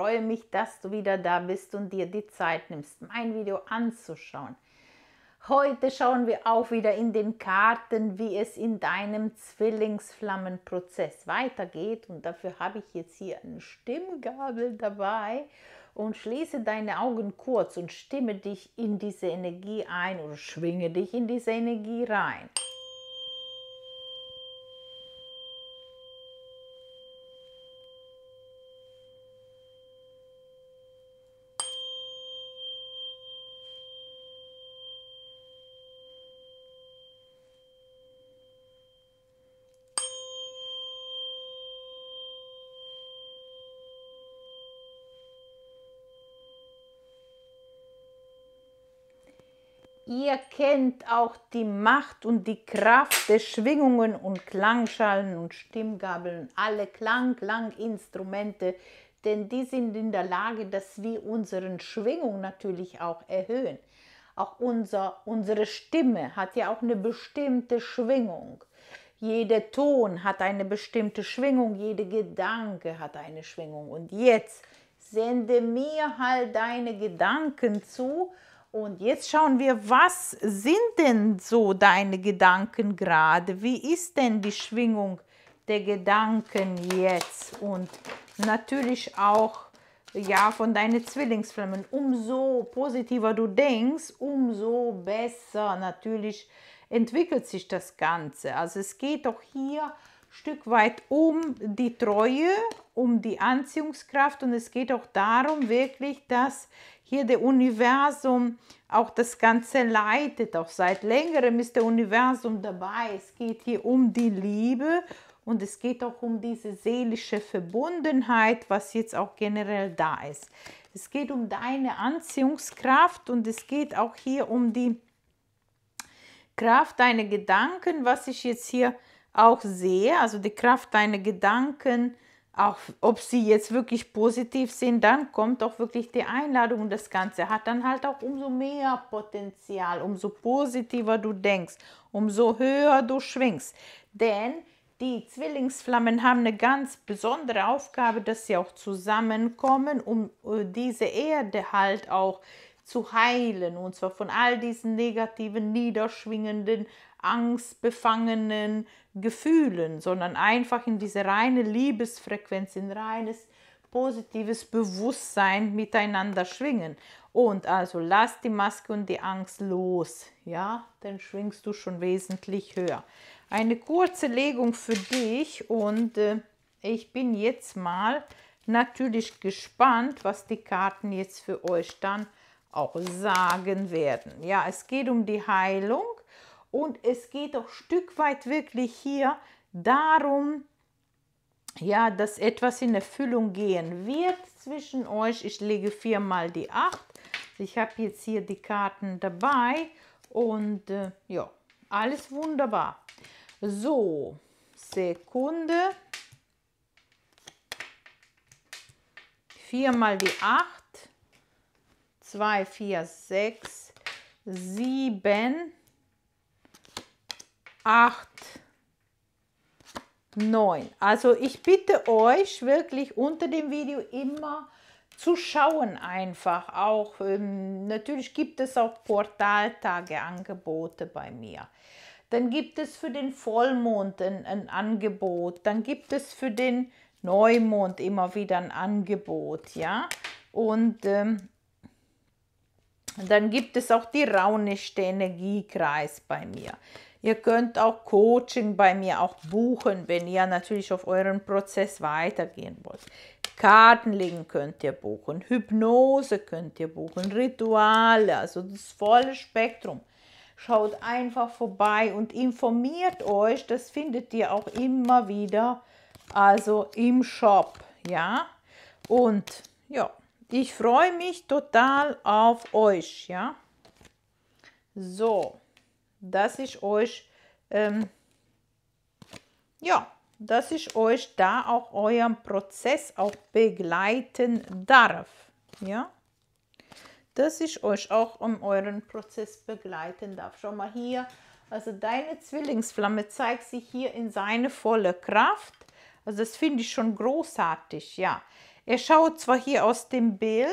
freue mich, dass du wieder da bist und dir die Zeit nimmst, mein Video anzuschauen. Heute schauen wir auch wieder in den Karten, wie es in deinem Zwillingsflammenprozess weitergeht. Und dafür habe ich jetzt hier eine Stimmgabel dabei. Und schließe deine Augen kurz und stimme dich in diese Energie ein oder schwinge dich in diese Energie rein. Ihr kennt auch die Macht und die Kraft der Schwingungen und Klangschalen und Stimmgabeln, alle Klang, Klanginstrumente, denn die sind in der Lage, dass wir unseren Schwingung natürlich auch erhöhen. Auch unser, unsere Stimme hat ja auch eine bestimmte Schwingung. Jeder Ton hat eine bestimmte Schwingung, jede Gedanke hat eine Schwingung. Und jetzt sende mir halt deine Gedanken zu und jetzt schauen wir, was sind denn so deine Gedanken gerade? Wie ist denn die Schwingung der Gedanken jetzt? Und natürlich auch ja, von deinen Zwillingsflammen. Umso positiver du denkst, umso besser natürlich entwickelt sich das Ganze. Also es geht auch hier ein Stück weit um die Treue, um die Anziehungskraft und es geht auch darum wirklich, dass hier der Universum auch das Ganze leitet. Auch seit längerem ist der Universum dabei. Es geht hier um die Liebe und es geht auch um diese seelische Verbundenheit, was jetzt auch generell da ist. Es geht um deine Anziehungskraft und es geht auch hier um die Kraft deiner Gedanken, was ich jetzt hier auch sehe, also die Kraft deiner Gedanken, auch ob sie jetzt wirklich positiv sind, dann kommt auch wirklich die Einladung und das Ganze hat dann halt auch umso mehr Potenzial, umso positiver du denkst, umso höher du schwingst. Denn die Zwillingsflammen haben eine ganz besondere Aufgabe, dass sie auch zusammenkommen, um äh, diese Erde halt auch zu heilen und zwar von all diesen negativen, niederschwingenden angstbefangenen Gefühlen, sondern einfach in diese reine Liebesfrequenz, in reines positives Bewusstsein miteinander schwingen. Und also lass die Maske und die Angst los, ja, dann schwingst du schon wesentlich höher. Eine kurze Legung für dich und äh, ich bin jetzt mal natürlich gespannt, was die Karten jetzt für euch dann auch sagen werden. Ja, es geht um die Heilung und es geht auch Stück weit wirklich hier darum, ja, dass etwas in Erfüllung gehen wird zwischen euch. Ich lege viermal die acht. Ich habe jetzt hier die Karten dabei und äh, ja, alles wunderbar. So, Sekunde. Viermal die acht. Zwei, vier, sechs, sieben. 8, 9. Also ich bitte euch wirklich unter dem Video immer zu schauen einfach auch. Ähm, natürlich gibt es auch Portaltageangebote bei mir. Dann gibt es für den Vollmond ein, ein, Angebot. Dann gibt es für den Neumond immer wieder ein Angebot, ja. Und ähm, dann gibt es auch die raunische Energiekreis bei mir. Ihr könnt auch Coaching bei mir auch buchen, wenn ihr natürlich auf euren Prozess weitergehen wollt. Kartenlegen könnt ihr buchen, Hypnose könnt ihr buchen, Rituale, also das volle Spektrum. Schaut einfach vorbei und informiert euch, das findet ihr auch immer wieder, also im Shop, ja. Und ja, ich freue mich total auf euch, ja. So dass ich euch, ähm, ja, dass ich euch da auch euren Prozess auch begleiten darf. Ja, dass ich euch auch um euren Prozess begleiten darf. Schau mal hier, also deine Zwillingsflamme zeigt sich hier in seine volle Kraft. Also das finde ich schon großartig, ja. Er schaut zwar hier aus dem Bild,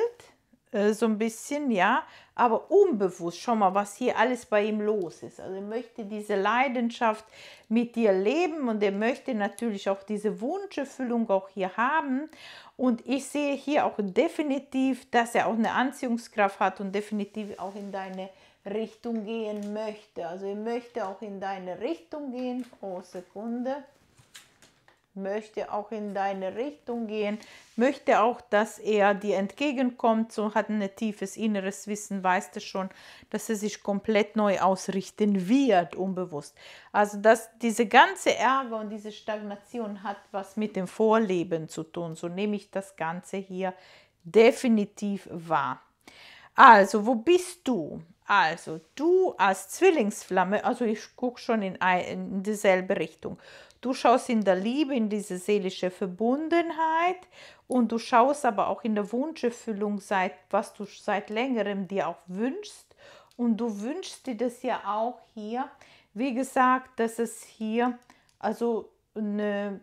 äh, so ein bisschen, ja, aber unbewusst, schon mal, was hier alles bei ihm los ist. Also er möchte diese Leidenschaft mit dir leben und er möchte natürlich auch diese Wunscherfüllung auch hier haben. Und ich sehe hier auch definitiv, dass er auch eine Anziehungskraft hat und definitiv auch in deine Richtung gehen möchte. Also er möchte auch in deine Richtung gehen. Oh, Sekunde möchte auch in deine Richtung gehen, möchte auch, dass er dir entgegenkommt, so hat ein tiefes inneres Wissen, weißt du schon, dass er sich komplett neu ausrichten wird, unbewusst. Also dass diese ganze Ärger und diese Stagnation hat was mit dem Vorleben zu tun. So nehme ich das Ganze hier definitiv wahr. Also, wo bist du? Also, du als Zwillingsflamme, also ich gucke schon in, in dieselbe Richtung. Du schaust in der Liebe, in diese seelische Verbundenheit und du schaust aber auch in der Wunscherfüllung, seit, was du seit längerem dir auch wünschst. Und du wünschst dir das ja auch hier. Wie gesagt, dass es hier also eine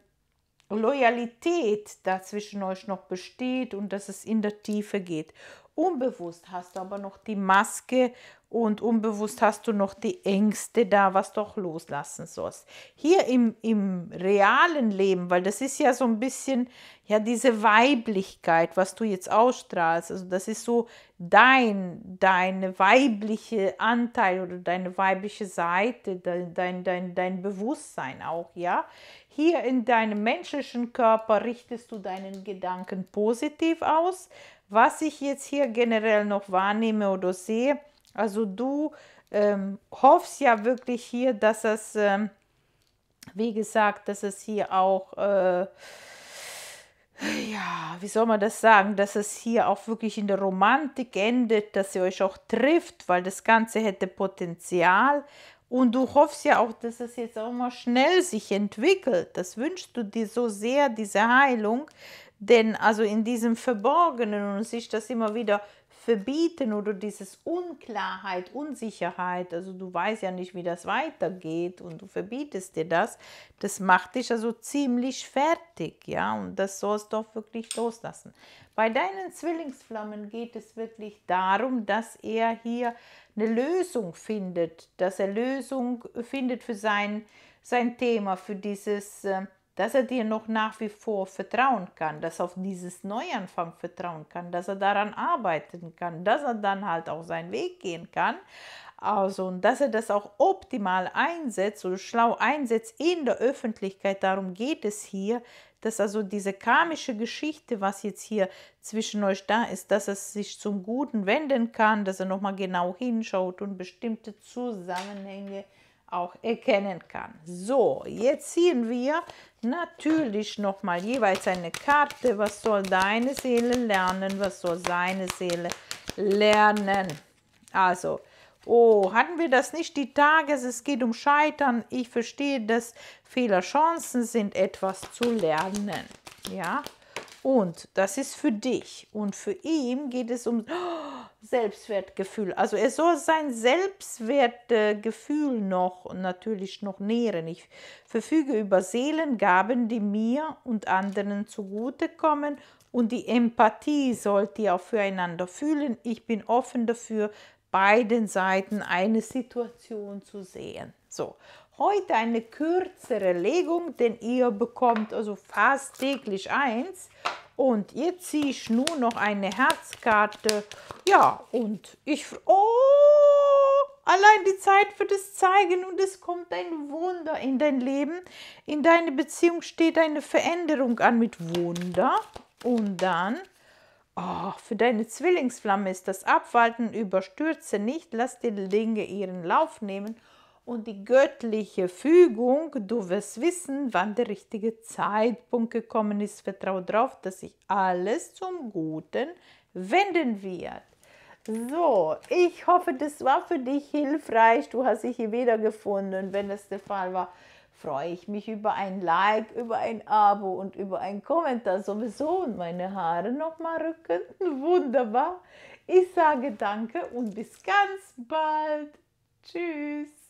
Loyalität da zwischen euch noch besteht und dass es in der Tiefe geht. Unbewusst hast du aber noch die Maske und unbewusst hast du noch die Ängste da, was du auch loslassen sollst. Hier im, im realen Leben, weil das ist ja so ein bisschen ja diese Weiblichkeit, was du jetzt ausstrahlst. Also das ist so dein, deine weibliche Anteil oder deine weibliche Seite, dein, dein, dein, dein Bewusstsein auch, ja. Hier in deinem menschlichen Körper richtest du deinen Gedanken positiv aus. Was ich jetzt hier generell noch wahrnehme oder sehe, also du ähm, hoffst ja wirklich hier, dass es, ähm, wie gesagt, dass es hier auch... Äh, ja, wie soll man das sagen, dass es hier auch wirklich in der Romantik endet, dass ihr euch auch trifft, weil das Ganze hätte Potenzial, und du hoffst ja auch, dass es jetzt auch mal schnell sich entwickelt. Das wünschst du dir so sehr, diese Heilung. Denn also in diesem Verborgenen und sich das immer wieder verbieten oder dieses Unklarheit, Unsicherheit, also du weißt ja nicht, wie das weitergeht und du verbietest dir das, das macht dich also ziemlich fertig, ja, und das sollst du auch wirklich loslassen. Bei deinen Zwillingsflammen geht es wirklich darum, dass er hier eine Lösung findet, dass er Lösung findet für sein, sein Thema, für dieses... Äh, dass er dir noch nach wie vor vertrauen kann, dass er auf dieses Neuanfang vertrauen kann, dass er daran arbeiten kann, dass er dann halt auch seinen Weg gehen kann. Also, und dass er das auch optimal einsetzt oder schlau einsetzt in der Öffentlichkeit, darum geht es hier, dass also diese karmische Geschichte, was jetzt hier zwischen euch da ist, dass es sich zum Guten wenden kann, dass er nochmal genau hinschaut und bestimmte Zusammenhänge äh, auch erkennen kann. So, jetzt ziehen wir natürlich nochmal jeweils eine Karte. Was soll deine Seele lernen? Was soll seine Seele lernen? Also, oh, hatten wir das nicht die Tages? Es geht um Scheitern. Ich verstehe, dass Fehlerchancen sind, etwas zu lernen. Ja, und das ist für dich. Und für ihn geht es um oh, Selbstwertgefühl. Also er soll sein Selbstwertgefühl noch natürlich noch nähren. Ich verfüge über Seelengaben, die mir und anderen zugutekommen. Und die Empathie sollt ihr auch füreinander fühlen. Ich bin offen dafür, beiden Seiten eine Situation zu sehen. So heute eine kürzere Legung, denn ihr bekommt also fast täglich eins. Und jetzt ziehe ich nur noch eine Herzkarte. Ja, und ich... Oh, allein die Zeit für das Zeigen und es kommt ein Wunder in dein Leben. In deine Beziehung steht eine Veränderung an mit Wunder. Und dann... Oh, für deine Zwillingsflamme ist das Abwalten, überstürze nicht, lass die Dinge ihren Lauf nehmen und die göttliche Fügung, du wirst wissen, wann der richtige Zeitpunkt gekommen ist. Vertrau darauf, dass sich alles zum Guten wenden wird. So, ich hoffe, das war für dich hilfreich. Du hast dich hier wiedergefunden. Wenn das der Fall war, freue ich mich über ein Like, über ein Abo und über einen Kommentar sowieso und meine Haare nochmal rücken. Wunderbar. Ich sage danke und bis ganz bald. Tschüss.